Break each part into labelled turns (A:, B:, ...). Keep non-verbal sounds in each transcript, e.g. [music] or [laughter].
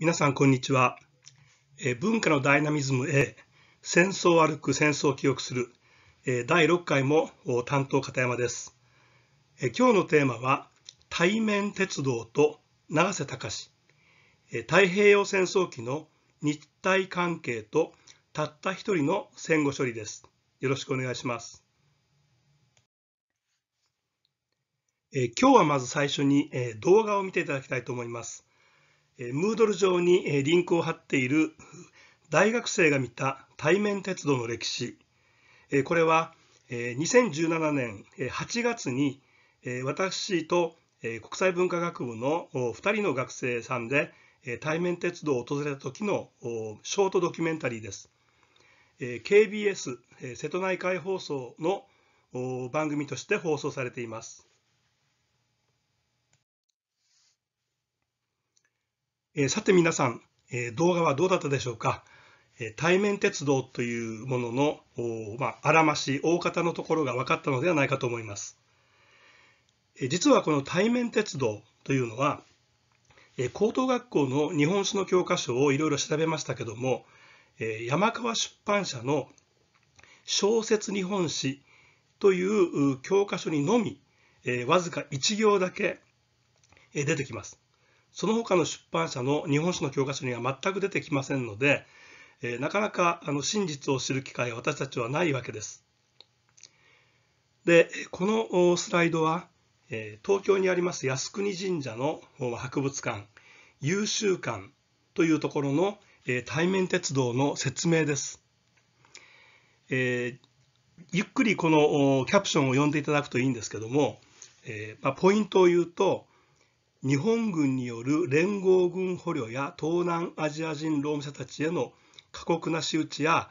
A: 皆さん、こんにちは。え文化のダイナミズム A、戦争を歩く、戦争を記憶する、え第6回も担当片山です、え今日のテーマは、対面鉄道と永瀬隆、え太平洋戦争期の日体関係とたった一人の戦後処理です。よろしくお願いします。え今日はまず最初に、え動画を見ていただきたいと思います。ムードル上にリンクを貼っている大学生が見た対面鉄道の歴史これは2017年8月に私と国際文化学部の2人の学生さんで対面鉄道を訪れた時のショートドキュメンタリーです KBS 瀬戸内海放送の番組として放送されていますえさて皆さん、え動画はどうだったでしょうか、え対面鉄道というものの、まあ、あらまし大方のところが分かったのではないかと思います、え実はこの対面鉄道というのは、え高等学校の日本史の教科書をいろいろ調べましたけども、え山川出版社の小説日本史という教科書にのみ、えわずか1行だけ出てきます。その他の出版社の日本史の教科書には全く出てきませんので、えなかなかあの真実を知る機会は私たちはないわけです。で、このスライドは、え東京にあります靖国神社の博物館、優秀館というところの、え対面鉄道の説明です。えー、ゆっくりこのキャプションを読んでいただくといいんですけども、えーまあ、ポイントを言うと、日本軍による連合軍捕虜や東南アジア人労務者たちへの過酷な仕打ちや、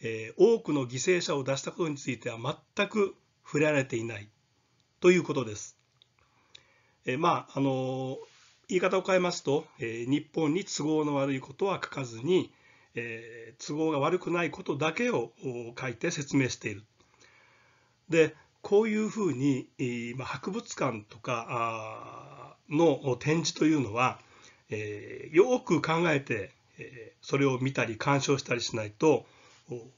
A: えー、多くの犠牲者を出したことについては全く触れられていないということです。えー、まああのー、言い方を変えますと、え日本に都合の悪いことは書かずに、え都合が悪くないことだけを書いて説明している。でこういうふうに、まあ、博物館とかの展示というのは、えー、よく考えて、えー、それを見たり鑑賞したりしないと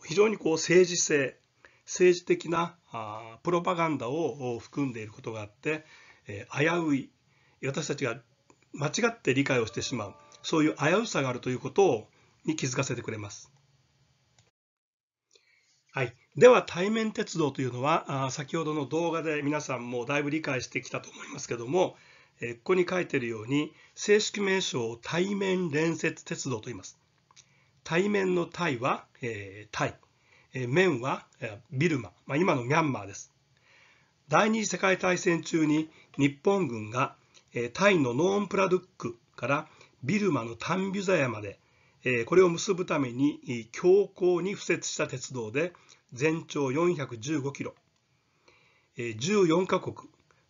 A: 非常にこう政治性政治的なあプロパガンダを含んでいることがあって、えー、危うい私たちが間違って理解をしてしまうそういう危うさがあるということをに気づかせてくれます。はい、では対面鉄道というのはあ先ほどの動画で皆さんもだいぶ理解してきたと思いますけどもえここに書いているように正式名称を対面連接鉄道と言います。対面のタイは、えー、タイ、え面は、ビルマ、まあ、今のミャンマーです。第二次世界大戦中に日本軍が、えタイのノーンプラドゥックからビルマのタンビュザヤまで、えこれを結ぶために強行に敷設した鉄道で全長415キロ、え14カ国、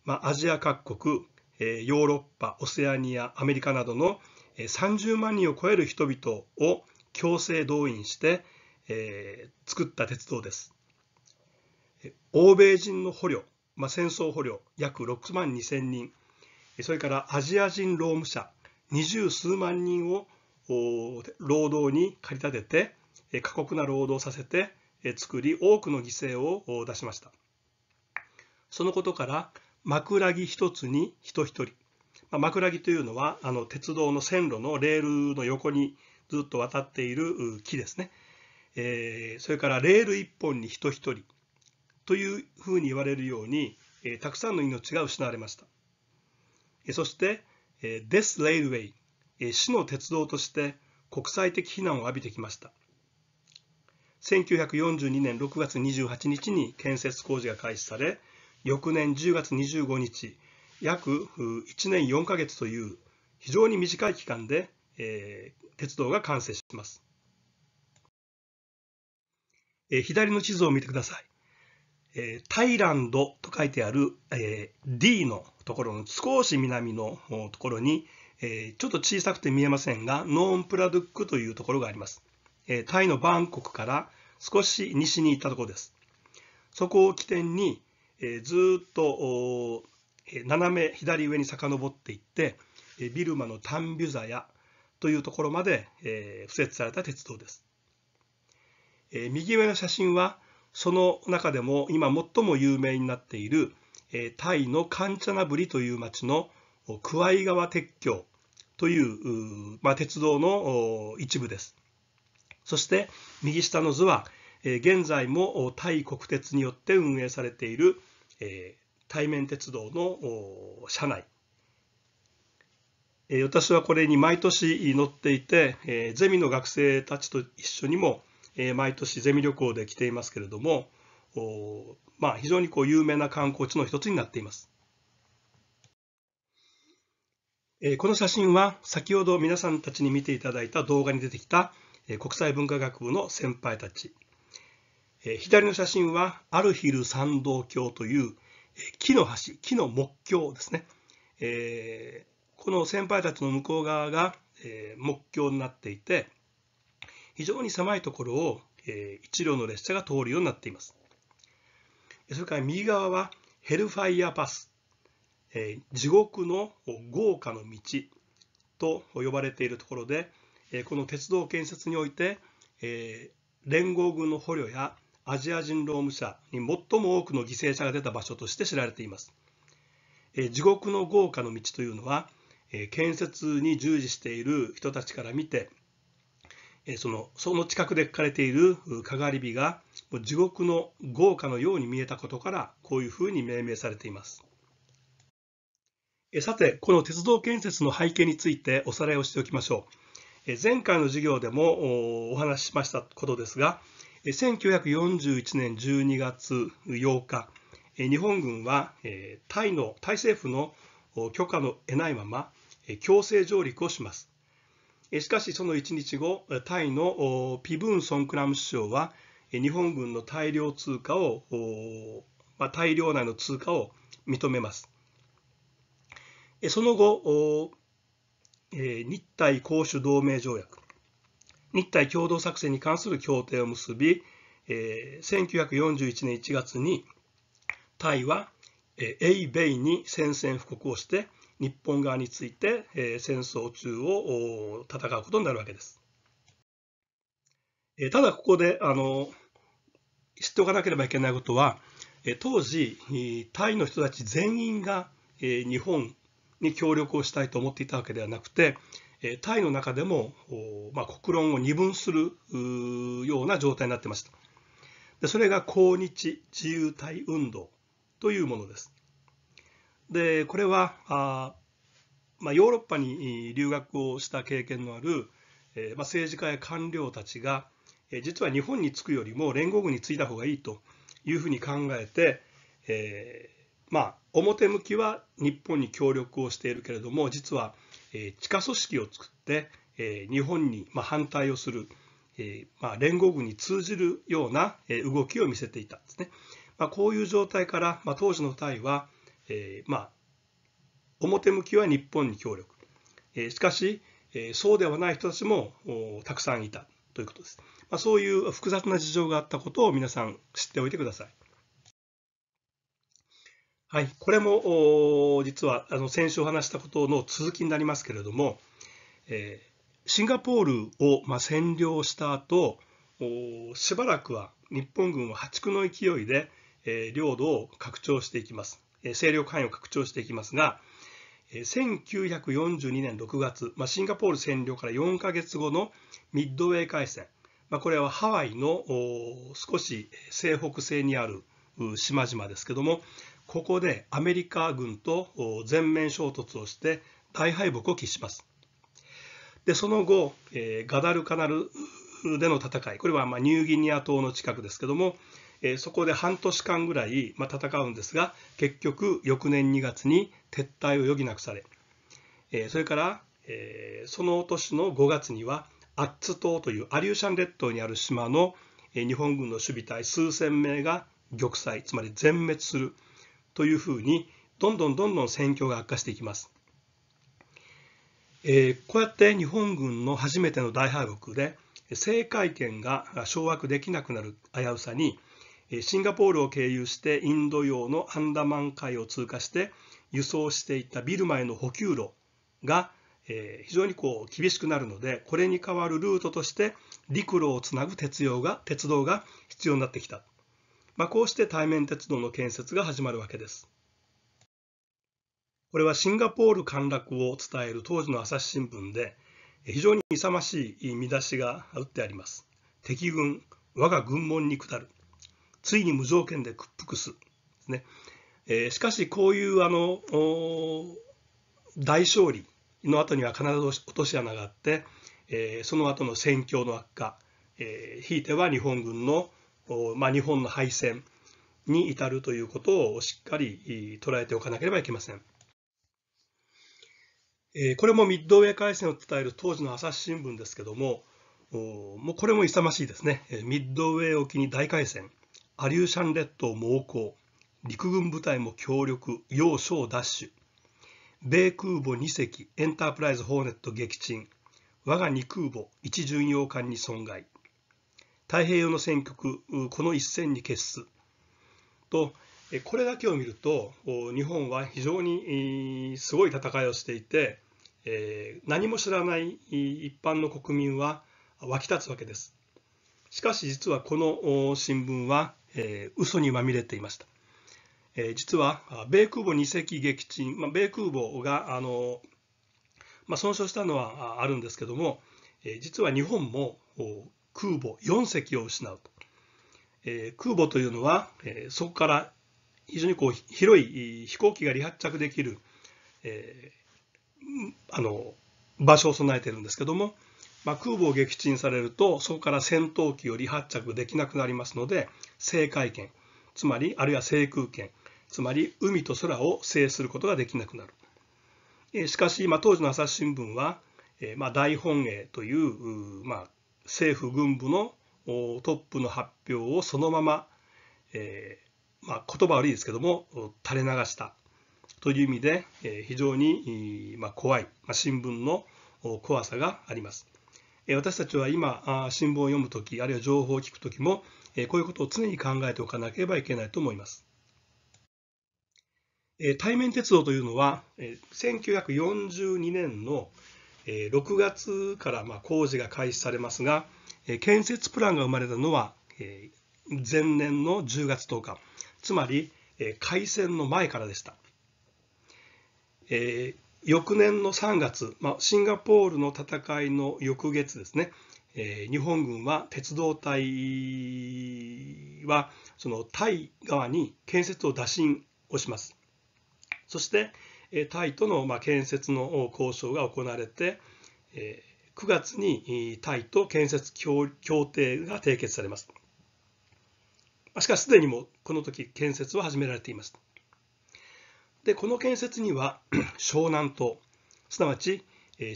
A: まあ、アジア各国ヨーロッパオセアニアアメリカなどの30万人を超える人々を強制動員して、え作った鉄道です欧米人の捕虜、まあ、戦争捕虜約6万2千人それからアジア人労務者二十数万人を労働に駆り立てて過酷な労働させて作り多くの犠牲を出しましたそのことから枕木一つに人一人。まあ、枕木というのはあの鉄道の線路のレールの横にずっと渡っている木ですね。えー、それからレール一本に人一人というふうに言われるように、えー、たくさんの命が失われました。えー、そして、えー、デス・レイ r a i l えー、市の鉄道として国際的非難を浴びてきました。1942年6月28日に建設工事が開始され、翌年10月25日、約1年4ヶ月という非常に短い期間で、えー、鉄道が完成します。えー、左の地図を見てください。えー、タイランドと書いてある、えー、D のところの少し南のところに、えー、ちょっと小さくて見えませんが、ノーンプラドゥックというところがあります。えー、タイのバンコクから少し西に行ったところです。そこを起点に、えー、ずっと、えー、斜め左上に遡っていって、えー、ビルマのタンビュザヤというところまで、えー、敷設された鉄道です、えー、右上の写真はその中でも今最も有名になっている、えー、タイのカンチャナブリという町のクワイ川鉄橋というまあ、鉄道の一部です。そして右下の図は現在もタイ国鉄によって運営されているえー、対面鉄道の車内、えー、私はこれに毎年乗っていて、えー、ゼミの学生たちと一緒にも、えー、毎年ゼミ旅行で来ていますけれどもお、まあ、非常にこう有名な観光地の一つになっています。この写真は先ほど皆さんたちに見ていただいた動画に出てきた国際文化学部の先輩たちえ左の写真はアルヒル山道橋という、え木の橋木の木橋ですね、えー、この先輩たちの向こう側が、え木橋になっていて非常に狭いところを、え両の列車が通るようになっていますそれから右側はヘルファイアパス、え地獄の豪華の道と呼ばれているところで、えこの鉄道建設において、え連合軍の捕虜やアジア人労務者に最も多くの犠牲者が出た場所として知られています。地獄の豪華の道というのは建設に従事している人たちから見てそのその近くで書かれているかがり火が地獄の豪華のように見えたことからこういうふうに命名されていますさてこの鉄道建設の背景についておさらいをしておきましょう前回の授業でもお話ししましたことですが1941年12月8日、日本軍はタイのタイ政府の許可の得ないまま強制上陸をします。しかしその1日後、タイのピブーン・ソンクラム首相は日本軍の大量通貨を、大量内の通貨を認めます。その後、日体公主同盟条約、日台共同作戦に関する協定を結び、えー、1941年1月にタイは、えー、英米に宣戦布告をして日本側について、えー、戦争中を戦うことになるわけです。えー、ただここであの知っておかなければいけないことは、えー、当時タイの人たち全員が、えー、日本に協力をしたいと思っていたわけではなくてえタイの中でも、まあ、国論を二分するような状態になってましたでそれが抗日自由体運動というものですでこれはあ、まあ、ヨーロッパに留学をした経験のある、えまあ、政治家や官僚たちが、え実は日本に着くよりも連合軍に着いた方がいいというふうに考えて、えー、まあ表向きは日本に協力をしているけれども実はえ地下組織を作って、え日本に、ま反対をする、えま連合軍に通じるような、え動きを見せていたんですね。まあ、こういう状態から、まあ、当時のタイは、えまあ、表向きは日本に協力、えしかし、えそうではない人たちもたくさんいたということです。まそういう複雑な事情があったことを皆さん知っておいてください。はい、これも実はあの先週話したことの続きになりますけれども、えー、シンガポールをまあ占領した後しばらくは日本軍は破竹の勢いで、えー、領土を拡張していきます、えー、勢力範囲を拡張していきますが、えー、1942年6月、まあ、シンガポール占領から4か月後のミッドウェー海戦、まあ、これはハワイの少し西北西にある島々ですけどもここでアメリカ軍と全面衝突をして大敗北を喫します。でその後、えガダルカナルでの戦いこれはまニューギニア島の近くですけども、えそこで半年間ぐらい、ま戦うんですが結局翌年2月に撤退を余儀なくされ、えそれから、えその年の5月にはアッツ島というアリューシャン列島にある島の日本軍の守備隊数千名が玉砕つまり全滅するというふうにどんどんどんどん戦況が悪化していきます。えー、こうやって日本軍の初めての大敗北で制海権が掌握できなくなる危うさにシンガポールを経由してインド洋のアンダマン海を通過して輸送していたビルマへの補給路が非常にこう厳しくなるのでこれに代わるルートとして陸路をつなぐ鉄道が鉄道が必要になってきたまあ、こうして対面鉄道の建設が始まるわけです。これはシンガポール陥落を伝える当時の朝日新聞で非常に勇ましい見出しが打ってあります。敵軍、我が軍門に下る。ついに無条件で屈服す。ですねえー、しかしこういうあの大勝利の後には必ず落とし穴があって、えー、その後の戦況の悪化、えー、ひいては日本軍のまあ、日本の敗戦に至るということをしっかり捉えておかなければいけません。これもミッドウェー海戦を伝える当時の朝日新聞ですけども、もうこれも勇ましいですね。ミッドウェー沖に大海戦、アリューシャン列島猛攻、陸軍部隊も協力、要衝奪取、米空母2隻、エンタープライズホーネット撃沈、我が2空母、一巡洋艦に損害、太平洋の戦局この一戦に決すとこれだけを見ると日本は非常にすごい戦いをしていて何も知らない一般の国民は沸き立つわけですしかし実はこの新聞は嘘にまみれていました実は米空母2隻撃沈、ま米空母があの、まあ、損傷したのはあるんですけども実は日本も空母4隻を失うと、えー、空母というのは、えー、そこから非常にこう広い飛行機が離発着できる、えー、あの場所を備えているんですけども、まあ、空母を撃沈されるとそこから戦闘機を離発着できなくなりますので制海権つまりあるいは制空権つまり海と空を制することができなくなる。えしかし、まあ、当時の朝日新聞は、えーまあ、大本営という、まあ、政府軍部のトップの発表をそのまま、えー、まあ、言葉悪いですけども垂れ流したという意味で、えー、非常に、まあ、怖い、まあ、新聞の怖さがあります。えー、私たちは今新聞を読む時あるいは情報を聞く時も、えー、こういうことを常に考えておかなければいけないと思います。えー、対面鉄道というのは、えー、1942年のえ6月からまあ工事が開始されますが、え建設プランが生まれたのは、前年の10月10日つまり、え開戦の前からでした、え翌年の3月、まあ、シンガポールの戦いの翌月ですね、え日本軍は鉄道隊はそのタイ側に建設を打診をしますそして、タイとの建設の交渉が行われて、9月にタイと建設協定が締結されます。しかし、すでにもこの時、建設は始められています。で、この建設には、[clears throat] 湘南島、すなわち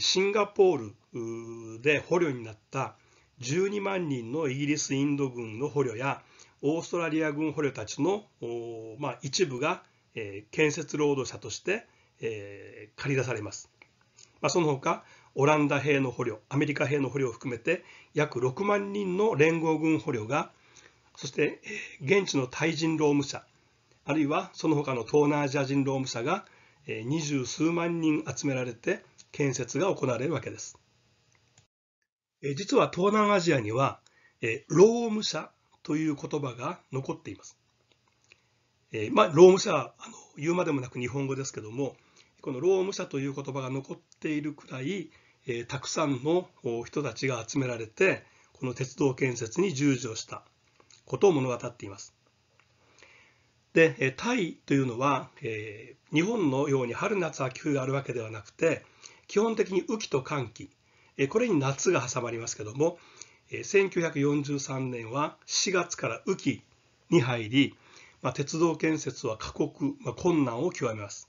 A: シンガポールで捕虜になった12万人のイギリス・インド軍の捕虜や、オーストラリア軍捕虜たちの、まあ、一部が建設労働者としてえー、借り出されます。まあ、その他、オランダ兵の捕虜、アメリカ兵の捕虜を含めて約6万人の連合軍捕虜が、そして現地の対人労務者、あるいはその他の東南アジア人労務者が二十数万人集められて建設が行われるわけです。実は東南アジアには労務者という言葉が残っています。まあ、労務者はあの言うまでもなく日本語ですけども、この労務者という言葉が残っているくらい、えー、たくさんの人たちが集められてこの鉄道建設に従事をしたことを物語っています。でタイというのは、えー、日本のように春夏秋冬があるわけではなくて基本的に雨季と寒季、えこれに夏が挟まりますけども、え1943年は4月から雨季に入り、まあ、鉄道建設は過酷、まあ、困難を極めます。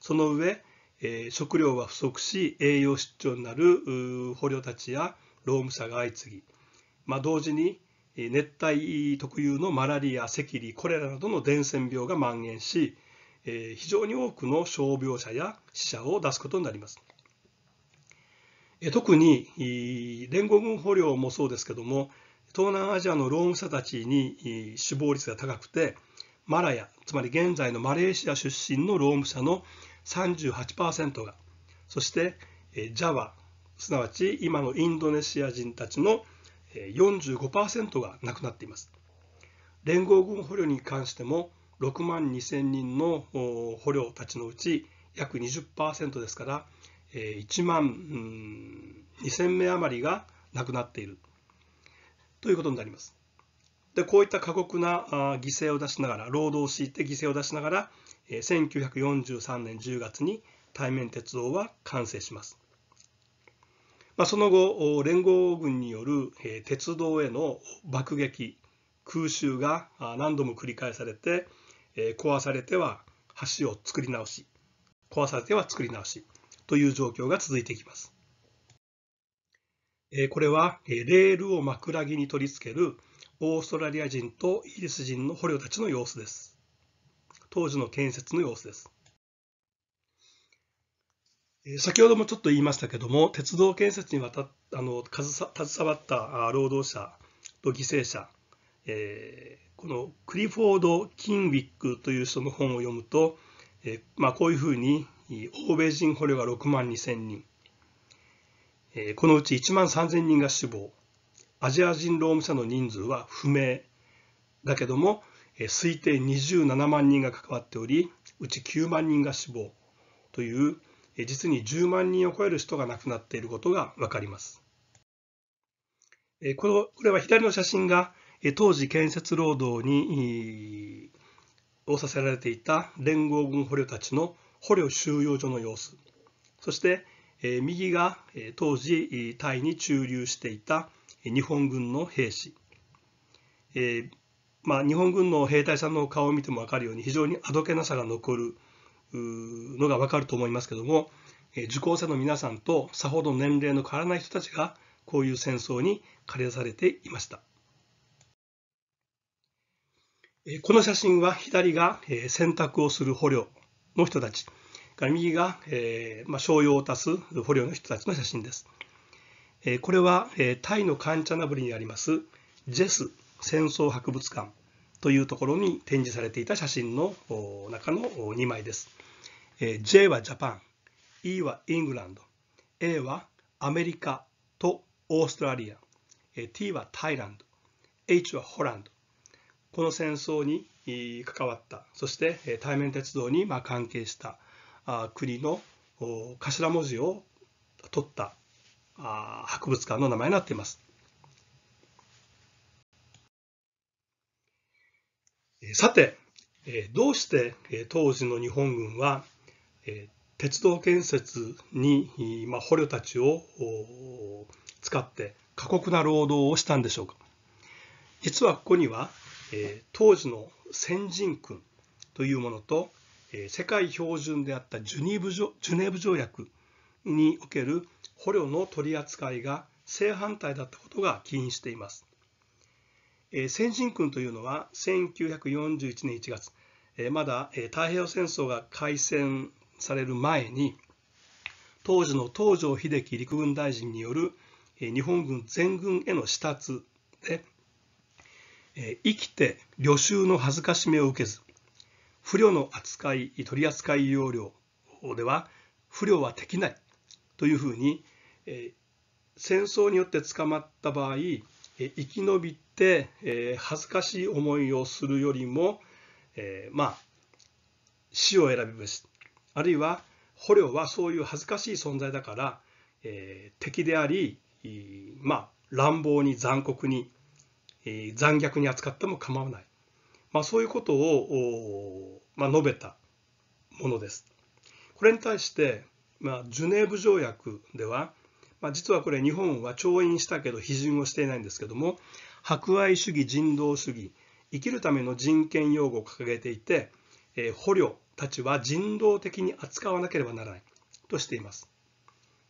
A: その上、え食料が不足し栄養失調になる捕虜たちや労務者が相次ぎ、まあ、同時に熱帯特有のマラリア赤痢コレラなどの伝染病が蔓延し、え非常に多くの傷病者や死者を出すことになります。特に連合軍捕虜もそうですけども東南アジアの労務者たちに死亡率が高くてマラヤつまり現在のマレーシア出身の労務者の38%がそしてジャワすなわち今のインドネシア人たちの45%が亡くなっています連合軍捕虜に関しても6万2000人の捕虜たちのうち約20%ですから1万2000名余りが亡くなっているということになりますでこういった過酷な犠牲を出しながら労働を強いて犠牲を出しながら1943年10月に対面鉄道は完成します。まあ、その後、連合軍による鉄道への爆撃、空襲が何度も繰り返されて、壊されては橋を作り直し、壊されては作り直しという状況が続いていきます。これはレールを枕木に取り付けるオーストラリア人とイギリス人の捕虜たちの様子です。当時の建設の様子です。先ほどもちょっと言いましたけども、鉄道建設にわたあの携わった労働者と犠牲者、えー、このクリフォード・キンウィックという人の本を読むと、えー、まあ、こういうふうに欧米人捕虜が6万2千人、えー、このうち1万3千人が死亡、アジア人労務者の人数は不明だけども、推定27万人が関わっておりうち9万人が死亡という実に10万人を超える人が亡くなっていることが分かります。このこれは左の写真が当時建設労働にをさせられていた連合軍捕虜たちの捕虜収容所の様子そして右が当時タイに駐留していた日本軍の兵士まあ、日本軍の兵隊さんの顔を見ても分かるように非常にあどけなさが残るのが分かると思いますけども受講生の皆さんとさほど年齢の変わらない人たちがこういう戦争に駆り出されていましたこの写真は左が選択をする捕虜の人たち右が商用を足す捕虜の人たちの写真ですこれはタイのカンチャナブリにありますジェス戦争博物館というところに展示されていた写真の中の2枚です。J はジャパン、E はイングランド、A はアメリカとオーストラリア、T はタイランド、H はホランド。この戦争に関わった、そして対面鉄道に関係した国の頭文字を取った博物館の名前になっています。さて、どうして当時の日本軍は鉄道建設に捕虜たちを使って過酷な労働をしたんでしょうか実はここには当時の先人君というものと世界標準であったジュニーブジュネーブ条約における捕虜の取り扱いが正反対だったことが起因しています。えー、先進軍というのは1941年1月、えー、まだ、えー、太平洋戦争が開戦される前に当時の東條英機陸軍大臣による、えー、日本軍全軍への視察で、えー、生きて旅衆の恥ずかしめを受けず不慮の扱い取り扱い要領では不慮はできないというふうに、えー、戦争によって捕まった場合生き延びて、え恥ずかしい思いをするよりも、えまあ死を選びます。あるいは捕虜はそういう恥ずかしい存在だから、え敵であり、まあ乱暴に残酷に、え残虐に扱っても構わない、まあ、そういうことを、まあ、述べたものです。これに対して、まあ、ジュネーブ条約ではまあ、実はこれ日本は調印したけど批准をしていないんですけども博愛主義人道主義生きるための人権擁護を掲げていて、えー、捕虜たちは人道的に扱わなければならないとしています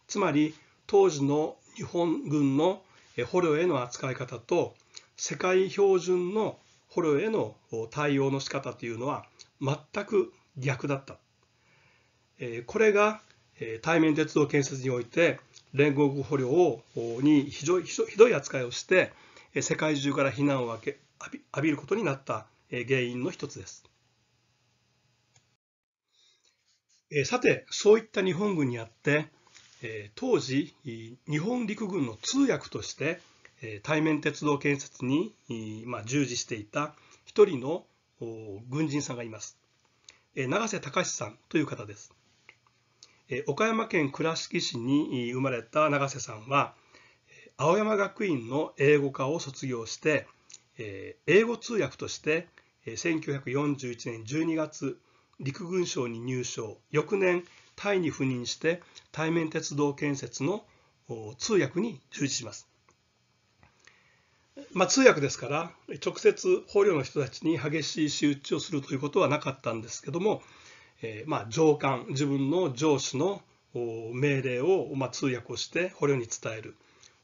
A: つまり当時の日本軍の捕虜への扱い方と世界標準の捕虜への対応の仕方というのは全く逆だったこれが対面鉄道建設において連合捕虜をに非常ひどい扱いをして世界中から非難を浴び浴びることになった原因の一つです。さてそういった日本軍にあって当時日本陸軍の通訳として対面鉄道建設に従事していた一人の軍人さんがいます。永瀬隆さんという方です。岡山県倉敷市に生まれた永瀬さんは青山学院の英語科を卒業して英語通訳として1941年12月陸軍省に入省翌年タイに赴任して対面鉄道建設の通訳に従事します、まあ、通訳ですから直接捕虜の人たちに激しい仕打ちをするということはなかったんですけども、えー、まあ、上官自分の上司の命令を、まあ、通訳をして捕虜に伝える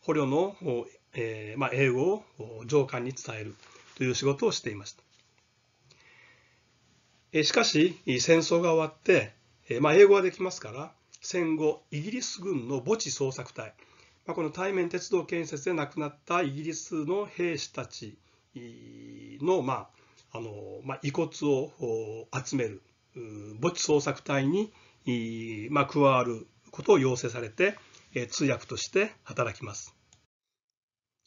A: 捕虜の、えー、まあ、英語を上官に伝えるという仕事をしていました、えー、しかし戦争が終わって、えまあ、英語はできますから戦後イギリス軍の墓地捜索隊、まあ、この対面鉄道建設で亡くなったイギリスの兵士たちの,、まああのまあ、遺骨を集める墓地捜索隊に、まあ、加わることを要請されて、通訳として働きます。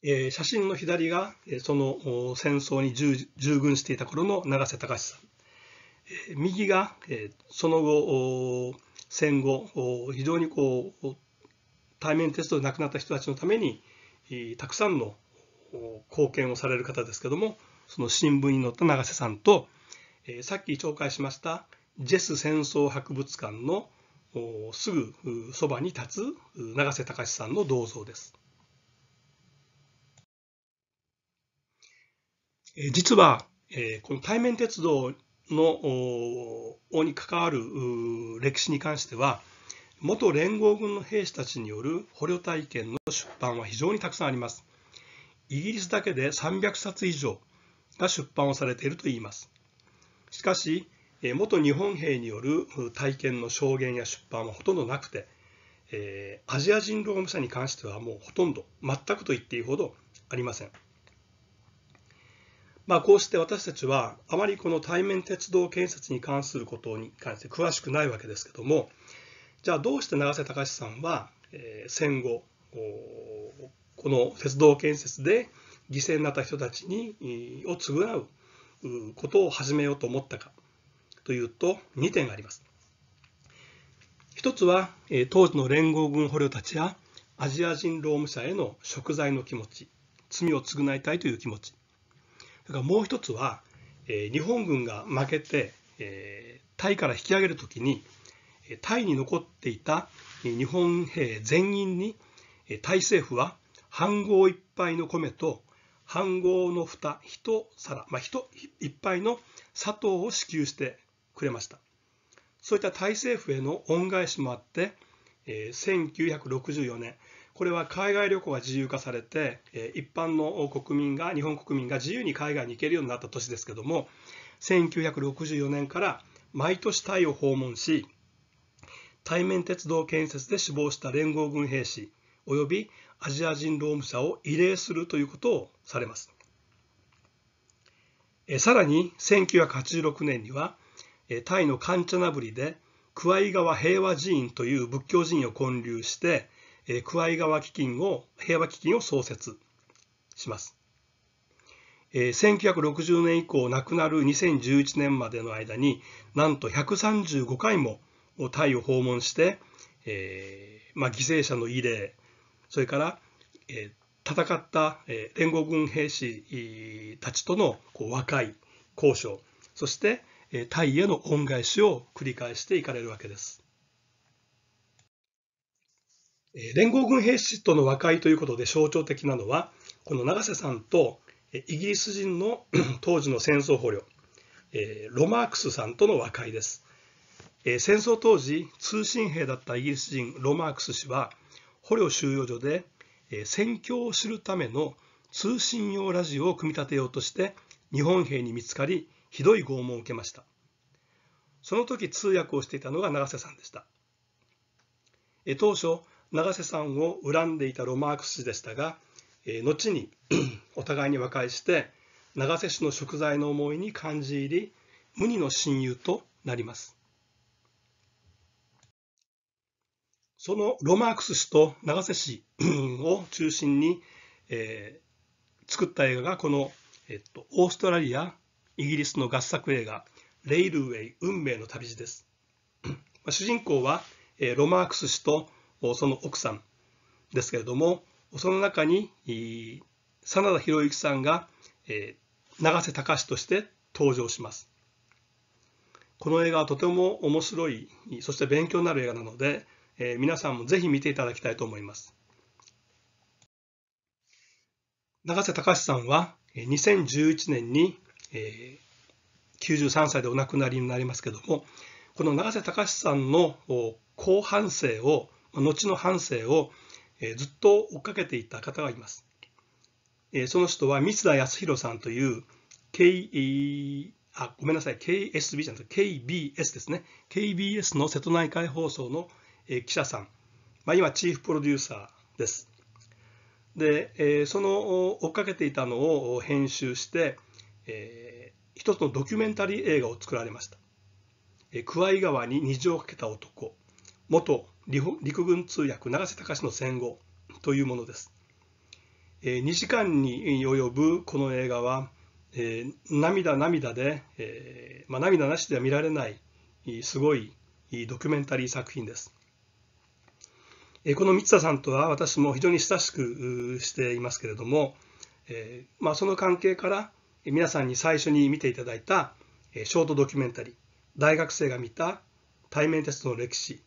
A: え写真の左が、その戦争に従軍していた頃の永瀬隆さん、右が、その後戦後非常にこう対面テストで亡くなった人たちのためにたくさんの貢献をされる方ですけどもその新聞に載った永瀬さんとさっき紹介しましたジェス戦争博物館のすぐそばに立つ永瀬隆さんの銅像です。実はこの対面鉄道のに関わる歴史に関しては元連合軍の兵士たちによる捕虜体験の出版は非常にたくさんあります。イギリスだけで300冊以上が出版をされているといいます。しかしえ元日本兵による体験の証言や出版はほとんどなくて、えアジア人労務者に関してはもうほとんど全くと言っていいほどありません。まあ、こうして私たちはあまりこの対面鉄道建設に関することに関して詳しくないわけですけどもじゃあどうして永瀬隆さんは戦後この鉄道建設で犠牲になった人たちにを償うことを始めようと思ったかというと2点あります。一つは当時の連合軍捕虜たちやアジア人労務者への贖罪の気持ち罪を償いたいという気持ちそれからもう一つは日本軍が負けてタイから引き上げる時にタイに残っていた日本兵全員にタイ政府は飯合ぱいの米と飯合の蓋一皿、まあ、一一杯の砂糖を支給してくれましたそういったタイ政府への恩返しもあって、え1964年これは海外旅行が自由化されて、え一般の国民が日本国民が自由に海外に行けるようになった年ですけども1964年から毎年タイを訪問し対面鉄道建設で死亡した連合軍兵士及びアジア人労務者を慰霊するということをされます。えさらに1986年にはタイのカンチャナブリでクワイ川平和寺院という仏教寺院を建立してクワイ川基金を平和基金を創設します。1960年以降亡くなる2011年までの間になんと135回もタイを訪問して、えーまあ、犠牲者の慰霊それから、えー、戦った、え連合軍兵士たちとのこう和解交渉そして、タイへの恩返しを繰り返していかれるわけです。連合軍兵士との和解ということで象徴的なのはこの永瀬さんとイギリス人の [clears throat] 当時の戦争捕虜ロマークスさんとの和解です。戦争当時通信兵だったイギリス人ロマークス氏は捕虜収容所で戦況を知るための通信用ラジオを組み立てようとして日本兵に見つかりひどい拷問を受けましたその時通訳をしていたのが永瀬さんでした当初永瀬さんを恨んでいたロマーク氏でしたが後に [clears throat] お互いに和解して永瀬氏の食材の思いに感じ入り無二の親友となりますそのロマークス氏と永瀬氏を中心に、えー、作った映画がこの、えっと、オーストラリアイギリスの合作映画「レイルウェイ運命の旅路」です [clears throat] 主人公はロマークス氏とその奥さんですけれどもその中に真田広之さんが永瀬隆として登場しますこの映画はとても面白いそして勉強になる映画なので皆さんもぜひ見ていただきたいと思います永瀬隆さんは2011年にえ93歳でお亡くなりになりますけどもこの永瀬隆さんの後半生を後の半生を、えずっと追っかけていた方がいます、えその人は三田康弘さんという K あごめんなさい KSB じゃなくて KBS ですね KBS の瀬戸内海放送の、え記者さん、まあ、今チーフプロデューサーですで、えその追っかけていたのを編集して、えー、一つのドキュメンタリー映画を作られました。えー、ワイ川に虹をかけた男、元陸軍通訳永瀬隆の戦後というものです。えー、2時間に及ぶこの映画は、えー、涙涙で、えーまあ、涙なしでは見られないすごいドキュメンタリー作品です。えこの三田さんとは私も非常に親しくしていますけれども、えまあ、その関係から皆さんに最初に見ていただいたショートドキュメンタリー大学生が見た対面テストの歴史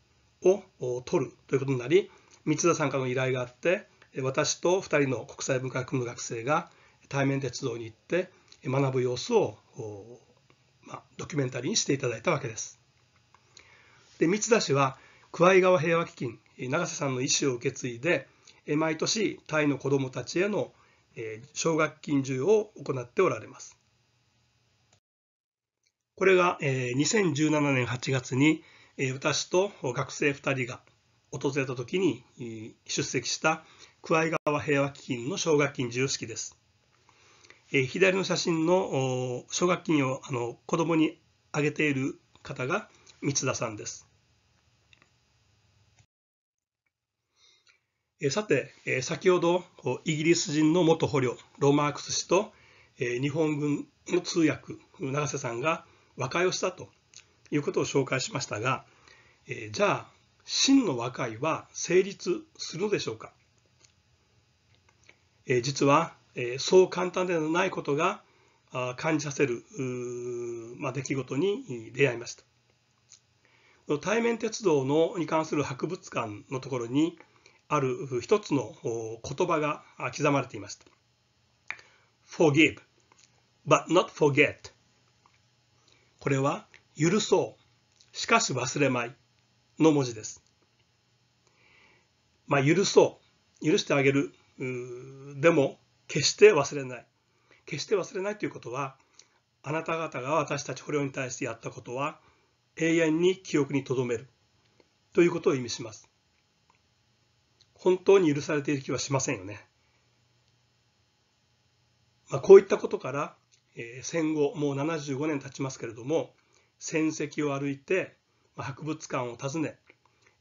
A: を撮るということになり三田さんからの依頼があって私と2人の国際文化学の学生が対面鉄道に行って学ぶ様子を、まあ、ドキュメンタリーにしていただいたわけです。で三田氏は桑井川平和基金永瀬さんの意思を受け継いで毎年タイの子どもたちへの奨学金授与を行っておられます。これが2017年8月に私と学生2人が訪れた時に出席した桑井川平和基金の奨学金授与式です。左の写真の奨学金をあの子供にあげている方が三田さんです。えさて、え先ほどイギリス人の元捕虜ロマークス氏と、え日本軍の通訳永瀬さんが和解をしたということを紹介しましたが、えじゃあ真の和解は成立するのでしょうか、え実は、えそう簡単ではないことが感じさせる、ま出来事に出会いました。対面鉄道のに関する博物館のところにある一つの言葉が刻まれていました。forgive, but not forget これは許そう、しかし忘れまいの文字です。まあ、許そう、許してあげる、でも決して忘れない。決して忘れないということは、あなた方が私たち捕虜に対してやったことは永遠に記憶に留めるということを意味します。本当に許されている気はしませんよね。まあ、こういったことから、えー、戦後もう75年経ちますけれども戦跡を歩いて、まあ、博物館を訪ね、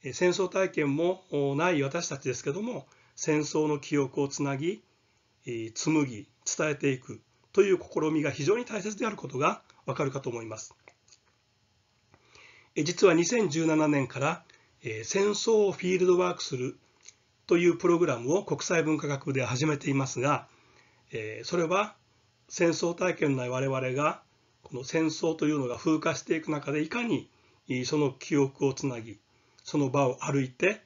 A: えー、戦争体験もない私たちですけども戦争の記憶をつなぎ、えー、紡ぎ伝えていくという試みが非常に大切であることがわかるかと思います。え実は2017年からえ戦争をフィールドワークするというプログラムを国際文化学部で始めていますが、えそれは戦争体験の我々がこの戦争というのが風化していく中でいかにその記憶をつなぎその場を歩いて、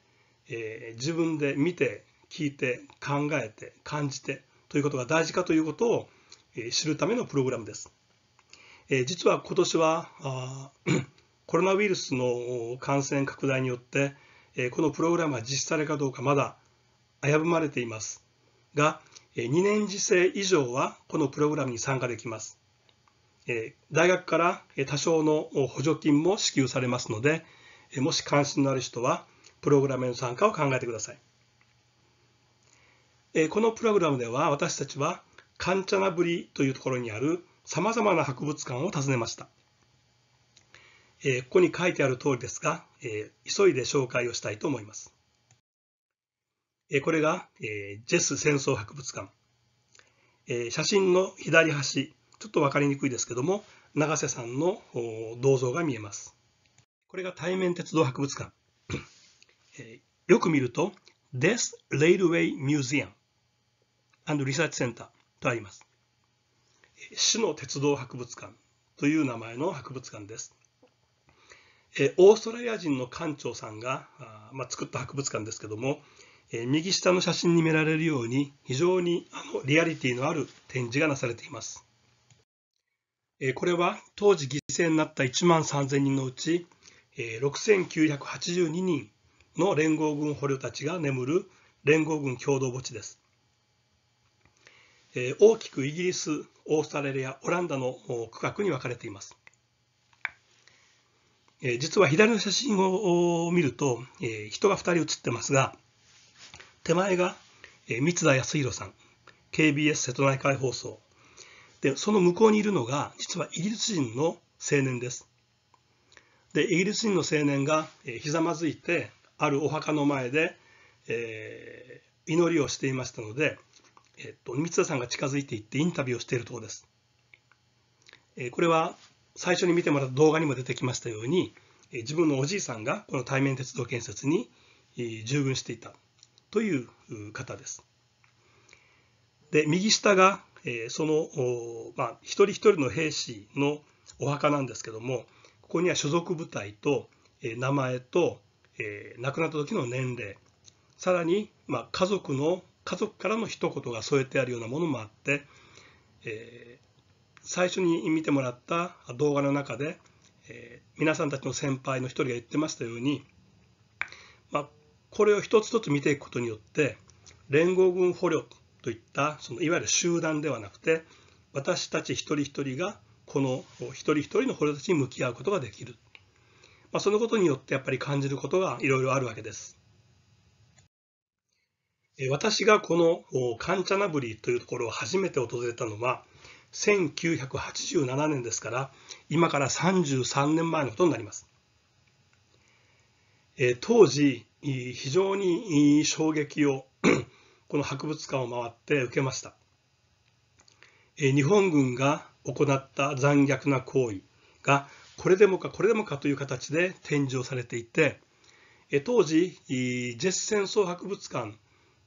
A: え自分で見て聞いて考えて感じてということが大事かということを知るためのプログラムです。え実は今年はコロナウイルスの感染拡大によってこのプログラムは実施されるかどうかまだ危ぶまれていますが、2年次生以上はこのプログラムに参加できます。大学から多少の補助金も支給されますので、もし関心のある人は、プログラムへの参加を考えてください。このプログラムでは私たちはカンチャナブリというところにあるさまざまな博物館を訪ねました。えここに書いてある通りですが、え急いで紹介をしたいと思います。えこれが、えジェス戦争博物館。え写真の左端、ちょっと分かりにくいですけども、永瀬さんの銅像が見えます。これが対面鉄道博物館。えよく見ると、Death Railway Museum and Research Center とあります。市の鉄道博物館という名前の博物館です。えオーストラリア人の館長さんがあ、まあ、作った博物館ですけども、え右下の写真に見られるように非常にあのリアリティのある展示がなされています。えこれは当時犠牲になった1万3000人のうち、え6982人の連合軍捕虜たちが眠る連合軍共同墓地です。大きくイギリス、オーストラリア、オランダの区画に分かれています。え実は左の写真を見ると、え人が2人写ってますが、手前が、え三田康弘さん、KBS 瀬戸内海放送。で、その向こうにいるのが、実はイギリス人の青年です。で、イギリス人の青年が、えひざまずいて、あるお墓の前で、えー、祈りをしていましたので、えっと、三田さんが近づいていってインタビューをしているところです。これは最初に見てもらった動画にも出てきましたように自分のおじいさんがこの対面鉄道建設に従軍していたという方です。で右下がその、まあ、一人一人の兵士のお墓なんですけどもここには所属部隊と名前と亡くなった時の年齢さらに、まあ、家族の家族からの一言が添えてあるようなものもあって、え最初に見てもらった動画の中で、えー、皆さんたちの先輩の一人が言ってましたように、まあ、これを一つ一つ見ていくことによって連合軍捕虜といったそのいわゆる集団ではなくて私たち一人一人がこの一人一人の捕虜たちに向き合うことができる、まあ、そのことによってやっぱり感じることがいろいろあるわけです。私がこのカンチャナブリというところを初めて訪れたのは1987年ですから今から33年前のことになります。え当時非常に衝撃を [clears throat] この博物館を回って受けました。え日本軍が行った残虐な行為がこれでもかこれでもかという形で展示をされていて当時ジェス戦争博物館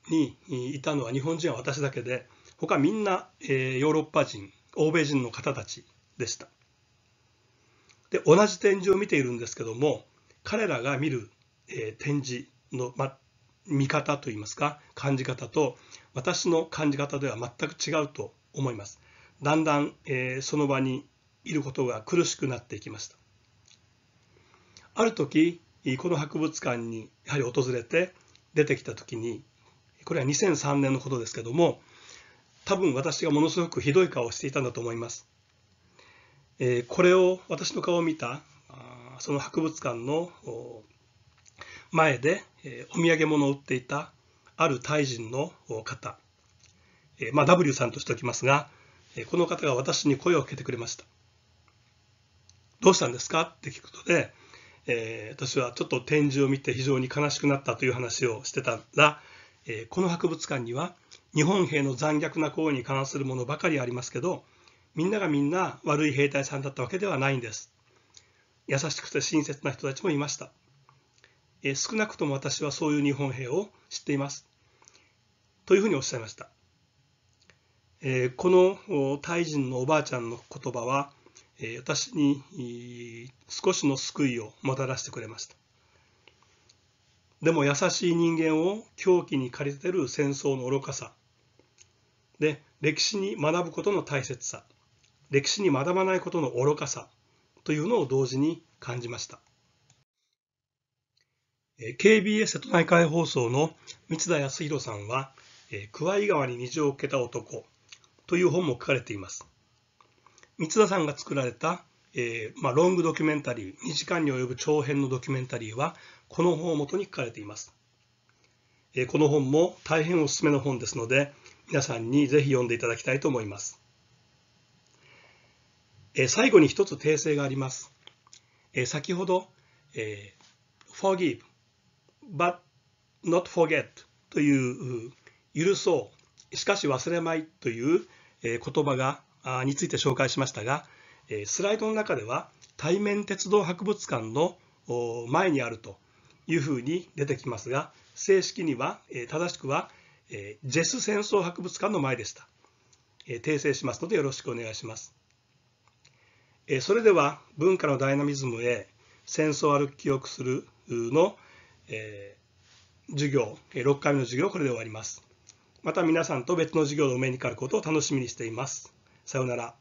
A: にいたのは日本人は私だけで他みんな、えー、ヨーロッパ人欧米人の方たちでしたで同じ展示を見ているんですけども彼らが見る、えー、展示の、ま、見方といいますか感じ方と私の感じ方では全く違うと思いますだんだん、えー、その場にいることが苦しくなっていきましたある時この博物館にやはり訪れて出てきた時にこれは2003年のことですけども多分私がものすごくひどい顔をしていたんだと思います。えー、これを私の顔を見たその博物館の前で、えお土産物を売っていたあるタイ人の方、えー、まあ、W さんとしておきますが、えこの方が私に声をかけてくれました。どうしたんですかって聞くことで、え私はちょっと展示を見て非常に悲しくなったという話をしてたら、えこの博物館には日本兵の残虐な行為に関するものばかりありますけどみんながみんな悪い兵隊さんだったわけではないんです優しくて親切な人たちもいましたえ少なくとも私はそういう日本兵を知っていますというふうにおっしゃいました、えこのタイ人のおばあちゃんの言葉は、え私に少しの救いをもたらしてくれましたでも優しい人間を狂気に駆り立てる戦争の愚かさで歴史に学ぶことの大切さ歴史に学ばないことの愚かさというのを同時に感じました KBS 都内海放送の三田康弘さんは「桑井川に虹を受けた男」という本も書かれています三田さんが作られた、えー、まあ、ロングドキュメンタリー2時間に及ぶ長編のドキュメンタリーはこの本をもとに書かれています、えこの本も大変おすすめの本ですので皆さんにぜひ読んでいただきたいと思います。え最後に一つ訂正があります。え先ほど、え forgive but not forget という許そう、しかし忘れまいという言葉がについて紹介しましたが、えスライドの中では対面鉄道博物館の前にあるというふうに出てきますが、正式にはえ正しくはえー、ジェス戦争博物館の前でした、えー、訂正しますのでよろしくお願いします、えー、それでは文化のダイナミズムへ戦争ある記憶するの、えー、授業6回目の授業これで終わりますまた皆さんと別の授業のお目にかかることを楽しみにしていますさようなら